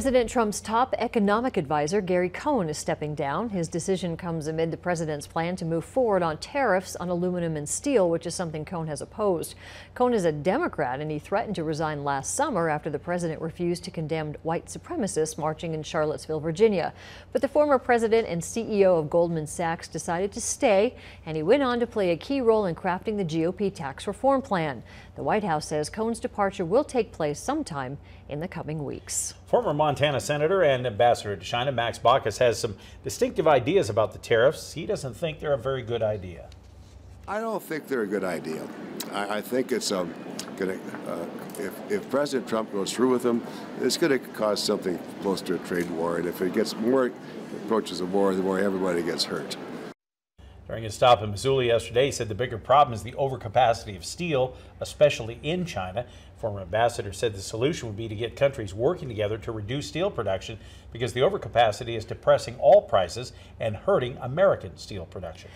President Trump's top economic advisor, Gary Cohn, is stepping down. His decision comes amid the president's plan to move forward on tariffs on aluminum and steel, which is something Cohn has opposed. Cohn is a Democrat, and he threatened to resign last summer after the president refused to condemn white supremacists marching in Charlottesville, Virginia. But the former president and CEO of Goldman Sachs decided to stay, and he went on to play a key role in crafting the GOP tax reform plan. The White House says Cohn's departure will take place sometime in the coming weeks. Former Montana Senator and Ambassador to China, Max Baucus, has some distinctive ideas about the tariffs. He doesn't think they're a very good idea. I don't think they're a good idea. I, I think it's um, going to, uh, if, if President Trump goes through with them, it's going to cause something close to a trade war. And if it gets more approaches a war, the more everybody gets hurt. During his stop in Missoula yesterday, he said the bigger problem is the overcapacity of steel, especially in China. Former ambassador said the solution would be to get countries working together to reduce steel production because the overcapacity is depressing all prices and hurting American steel production.